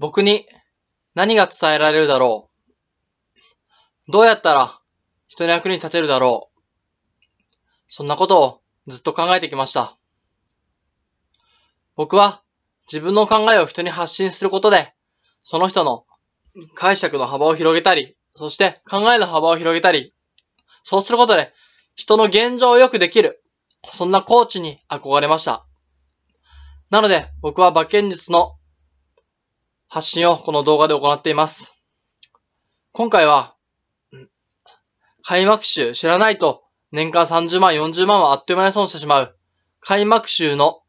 僕に何が伝えられるだろうどうやったら人の役に立てるだろうそんなことをずっと考えてきました。僕は自分の考えを人に発信することで、その人の解釈の幅を広げたり、そして考えの幅を広げたり、そうすることで人の現状をよくできる、そんなコーチに憧れました。なので僕は馬剣術の発信をこの動画で行っています。今回は、開幕週知らないと年間30万、40万はあっという間に損してしまう。開幕週の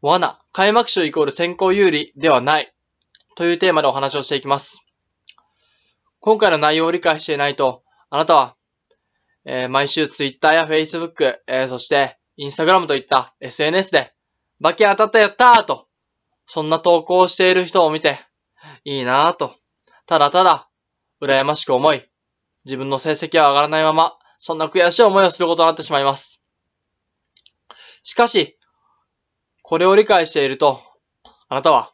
罠。開幕週イコール先行有利ではない。というテーマでお話をしていきます。今回の内容を理解していないと、あなたは、えー、毎週 Twitter や Facebook、えー、そして Instagram といった SNS で、バキ当たったやったーとそんな投稿をしている人を見て、いいなぁと、ただただ、羨ましく思い、自分の成績は上がらないまま、そんな悔しい思いをすることになってしまいます。しかし、これを理解していると、あなたは、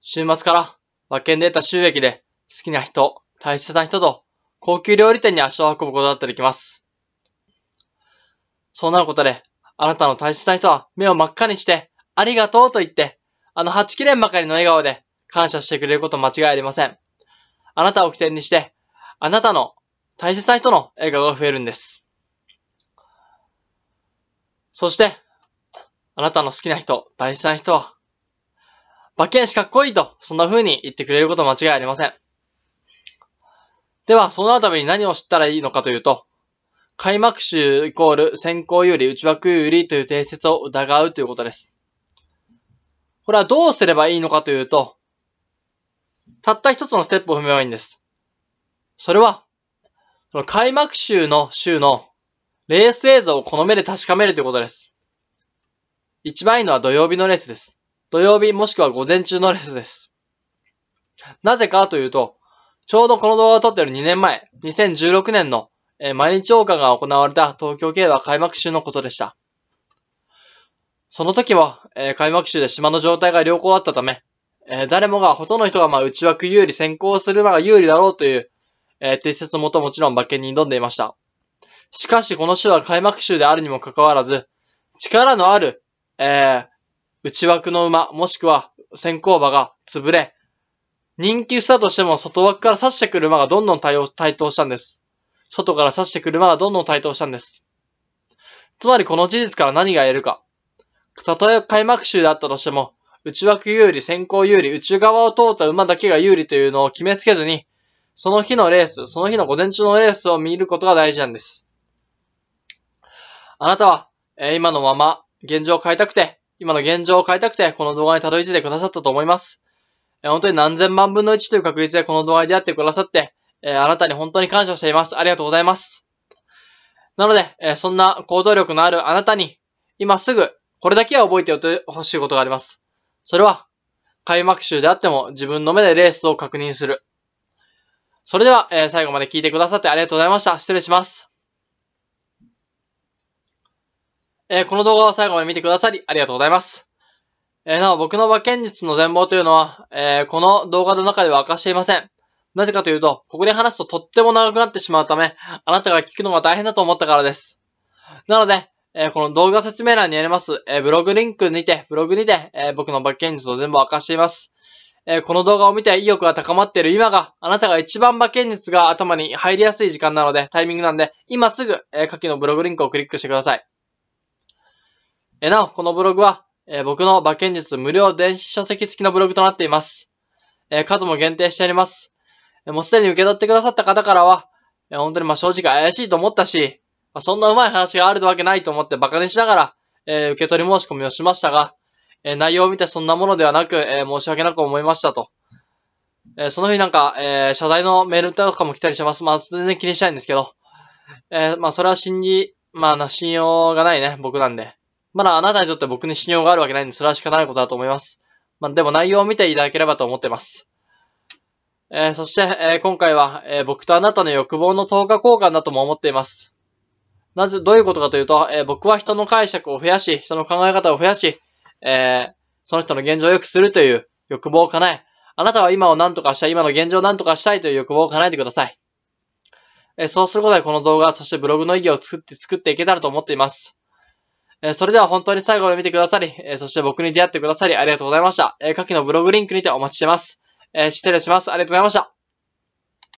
週末から和券で得た収益で好きな人、大切な人と高級料理店に足を運ぶことだってできます。そうなることで、あなたの大切な人は目を真っ赤にしてありがとうと言って、あの8切れんばかりの笑顔で感謝してくれること間違いありません。あなたを起点にして、あなたの大切な人の笑顔が増えるんです。そして、あなたの好きな人、大切な人は、馬券しかっこいいと、そんな風に言ってくれること間違いありません。では、そのたりに何を知ったらいいのかというと、開幕週イコール先行有利、内枠有利という定説を疑うということです。これはどうすればいいのかというと、たった一つのステップを踏めばいいんです。それは、その開幕週の週のレース映像をこの目で確かめるということです。一番いいのは土曜日のレースです。土曜日もしくは午前中のレースです。なぜかというと、ちょうどこの動画を撮っている2年前、2016年の、え毎日王冠が行われた東京競馬開幕週のことでした。その時は、えー、開幕週で島の状態が良好だったため、えー、誰もが、ほとんどの人が、まあ、内枠有利、先行する馬が有利だろうという、えー、定説のもともちろん馬券に挑んでいました。しかし、この週は開幕週であるにもかかわらず、力のある、えー、内枠の馬、もしくは先行馬が潰れ、人気したとしても外枠から刺してくる馬がどんどん対応、対等したんです。外から刺してくる馬がどんどん対等したんです。つまりこの事実から何が言えるか。たとえ開幕週だったとしても、内枠有利、先行有利、内側を通った馬だけが有利というのを決めつけずに、その日のレース、その日の午前中のレースを見ることが大事なんです。あなたは、えー、今のまま現状を変えたくて、今の現状を変えたくて、この動画にたどり着いてくださったと思います。えー、本当に何千万分の1という確率でこの動画に出会ってくださって、えー、あなたに本当に感謝しています。ありがとうございます。なので、えそんな行動力のあるあなたに、今すぐこれだけは覚えておいてほしいことがあります。それは、開幕週であっても自分の目でレースを確認する。それでは、えー、最後まで聞いてくださってありがとうございました。失礼します。えー、この動画を最後まで見てくださりありがとうございます。えー、なお、僕の馬券術の全貌というのは、えこの動画の中では明かしていません。なぜかというと、ここで話すととっても長くなってしまうため、あなたが聞くのが大変だと思ったからです。なので、えー、この動画説明欄にあります、えー、ブログリンクにて、ブログにて、えー、僕のバッケン術を全部明かしています。えこの動画を見て意欲が高まっている今が、あなたが一番馬券術が頭に入りやすい時間なので、タイミングなんで、今すぐ、え下記のブログリンクをクリックしてください。えなお、このブログは、え僕の馬券術無料電子書籍付きのブログとなっています。え数も限定してあります。えもうすでに受け取ってくださった方からは、え本当にま正直怪しいと思ったし、まあ、そんなうまい話があるわけないと思って馬鹿にしながら、えー、受け取り申し込みをしましたが、えー、内容を見てそんなものではなく、えー、申し訳なく思いましたと。えー、その日なんか、えー、謝罪のメールとかも来たりします。まあ、全然気にしないんですけど。えー、まあ、それは信じ、まあ、信用がないね、僕なんで。まだあなたにとって僕に信用があるわけないんで、それは仕方ないことだと思います。まあ、でも内容を見ていただければと思ってます。えー、そして、えー、今回は、えー、僕とあなたの欲望の等価交換だとも思っています。なぜ、どういうことかというと、えー、僕は人の解釈を増やし、人の考え方を増やし、えー、その人の現状を良くするという欲望を叶え、あなたは今を何とかしたい、今の現状を何とかしたいという欲望を叶えてください。えー、そうすることでこの動画、そしてブログの意義を作って、作っていけたらと思っています。えそれでは本当に最後まで見てくださり、えそして僕に出会ってくださりありがとうございました。え下記のブログリンクにてお待ちしてます。え失礼します。ありがとうございました。